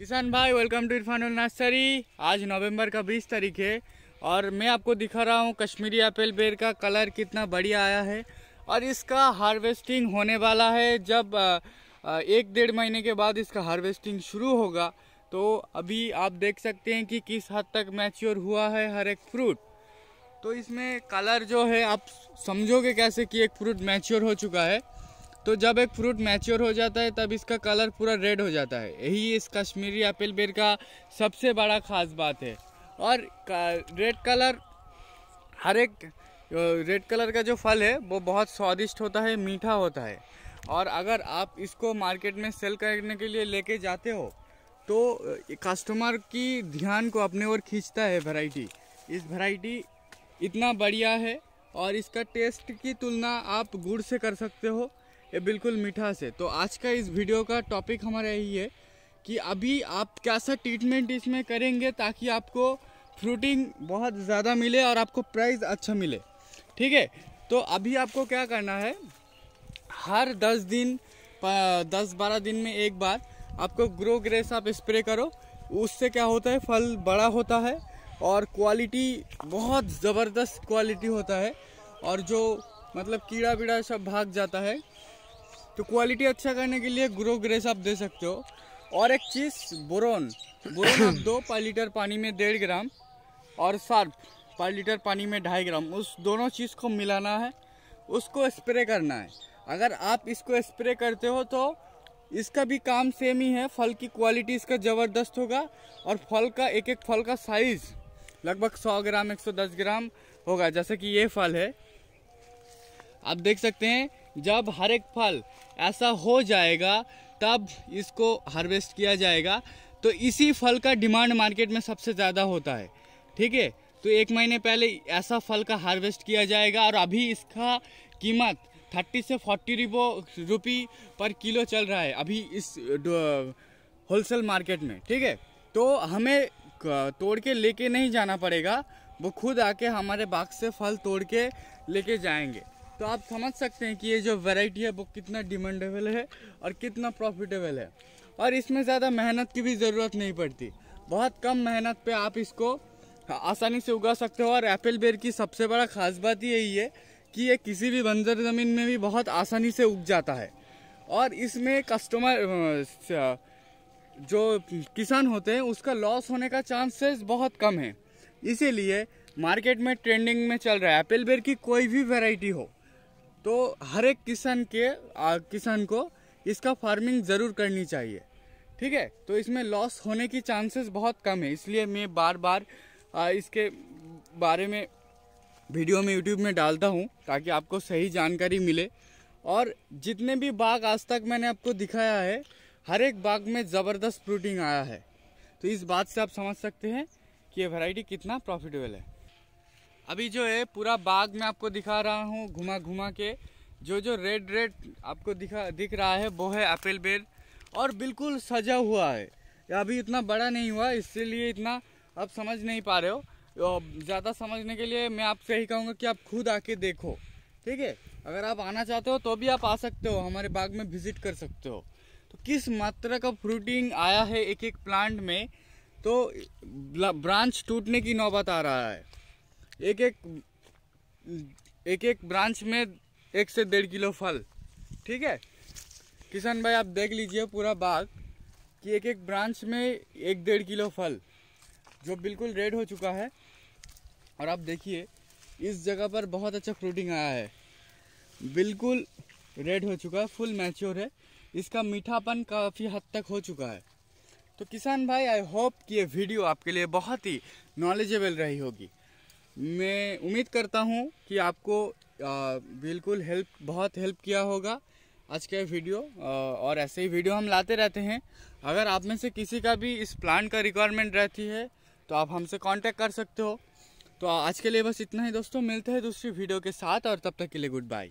किसान भाई welcome to Irfan nursery आज नवंबर का 20 तारीख है और मैं आपको दिखा रहा हूँ कश्मीरी एप्पल बेर का कलर कितना बढ़िया आया है और इसका हार्वेस्टिंग होने वाला है जब एक डेढ़ महीने के बाद इसका हार्वेस्टिंग शुरू होगा तो अभी आप देख सकते हैं कि किस हद तक मैच्योर हुआ है हर एक फ्रूट तो इसमें कलर जो है आप समझोगे कैसे कि एक फ्रूट मैच्योर हो चुका है तो जब एक फ्रूट मैच्योर हो जाता है तब इसका कलर पूरा रेड हो जाता है यही इस कश्मीरी एप्पल बेर का सबसे बड़ा ख़ास बात है और रेड कलर हर एक रेड कलर का जो फल है वो बहुत स्वादिष्ट होता है मीठा होता है और अगर आप इसको मार्केट में सेल करने के लिए लेके जाते हो तो कस्टमर की ध्यान को अपने ओर खींचता है वैरायटी इस वैरायटी इतना बढ़िया है और इसका टेस्ट की तुलना आप गुड़ से कर सकते हो ये बिल्कुल मीठा से तो आज का इस वीडियो का टॉपिक हमारा यही है कि अभी आप कैसा ट्रीटमेंट इसमें करेंगे ताकि आपको फ्रूटिंग बहुत ज़्यादा मिले और आपको प्राइस अच्छा मिले ठीक है तो अभी आपको क्या करना है हर दस दिन दस बारह दिन में एक बार आपको ग्रो ग्रेस आप स्प्रे करो उससे क्या होता है फल बड़ा होता है और क्वालिटी बहुत ज़बरदस्त क्वालिटी होता है और जो मतलब कीड़ा बीड़ा सब भाग जाता है तो क्वालिटी अच्छा करने के लिए ग्रो ग्रेस आप दे सकते हो और एक चीज़ बोरोन बोरोन आप दो पाँच लीटर पानी में डेढ़ ग्राम और सर्फ पाँच लीटर पानी में ढाई ग्राम उस दोनों चीज़ को मिलाना है उसको स्प्रे करना है अगर आप इसको स्प्रे करते हो तो इसका भी काम सेम ही है फल की क्वालिटी इसका ज़बरदस्त होगा और फल का एक एक फल का साइज़ लगभग 100 ग्राम 110 ग्राम होगा जैसे कि ये फल है आप देख सकते हैं जब हर एक फल ऐसा हो जाएगा तब इसको हार्वेस्ट किया जाएगा तो इसी फल का डिमांड मार्केट में सबसे ज़्यादा होता है ठीक है तो एक महीने पहले ऐसा फल का हार्वेस्ट किया जाएगा और अभी इसका कीमत थर्टी से फोर्टी रुपो रुपी पर किलो चल रहा है अभी इस होलसेल मार्केट में ठीक है तो हमें तोड़ के लेके नहीं जाना पड़ेगा वो खुद आके हमारे बाग से फल तोड़ के लेके जाएंगे तो आप समझ सकते हैं कि ये जो वैरायटी है वो कितना डिमांडेबल है और कितना प्रॉफिटेबल है और इसमें ज़्यादा मेहनत की भी ज़रूरत नहीं पड़ती बहुत कम मेहनत पे आप इसको आसानी से उगा सकते हो और एप्पल बेर की सबसे बड़ा खास बात यही है कि ये किसी भी बंजर ज़मीन में भी बहुत आसानी से उग जाता है और इसमें कस्टमर जो किसान होते हैं उसका लॉस होने का चांसेस बहुत कम है इसीलिए मार्केट में ट्रेंडिंग में चल रहा है एप्पल बेर की कोई भी वैरायटी हो तो हर एक किसान के किसान को इसका फार्मिंग ज़रूर करनी चाहिए ठीक है तो इसमें लॉस होने की चांसेस बहुत कम है इसलिए मैं बार बार आ, इसके बारे में वीडियो में यूट्यूब में डालता हूँ ताकि आपको सही जानकारी मिले और जितने भी बाग आज तक मैंने आपको दिखाया है हर एक बाग में ज़बरदस्त फ्रूटिंग आया है तो इस बात से आप समझ सकते हैं कि ये वैरायटी कितना प्रॉफिटेबल है अभी जो है पूरा बाग में आपको दिखा रहा हूँ घुमा घुमा के जो जो रेड रेड आपको दिखा दिख रहा है वो है एप्पल बेर और बिल्कुल सजा हुआ है अभी इतना बड़ा नहीं हुआ इसीलिए इतना आप समझ नहीं पा रहे हो ज़्यादा समझने के लिए मैं आपसे ही कहूँगा कि आप खुद आके देखो ठीक है अगर आप आना चाहते हो तो भी आप आ सकते हो हमारे बाग में विजिट कर सकते हो तो किस मात्रा का फ्रूटिंग आया है एक एक प्लांट में तो ब्रांच टूटने की नौबत आ रहा है एक एक एक एक ब्रांच में एक से डेढ़ किलो फल ठीक है किसान भाई आप देख लीजिए पूरा बाग कि एक एक ब्रांच में एक डेढ़ किलो फल जो बिल्कुल रेड हो चुका है और आप देखिए इस जगह पर बहुत अच्छा फ्रूटिंग आया है बिल्कुल रेड हो चुका है फुल मैच्योर है इसका मीठापन काफ़ी हद तक हो चुका है तो किसान भाई आई होप कि ये वीडियो आपके लिए बहुत ही नॉलेजेबल रही होगी मैं उम्मीद करता हूँ कि आपको बिल्कुल हेल्प बहुत हेल्प किया होगा आज का वीडियो और ऐसे ही वीडियो हम लाते रहते हैं अगर आप में से किसी का भी इस प्लान का रिक्वायरमेंट रहती है तो आप हमसे कांटेक्ट कर सकते हो तो आज के लिए बस इतना ही दोस्तों मिलते हैं दूसरी वीडियो के साथ और तब तक के लिए गुड बाय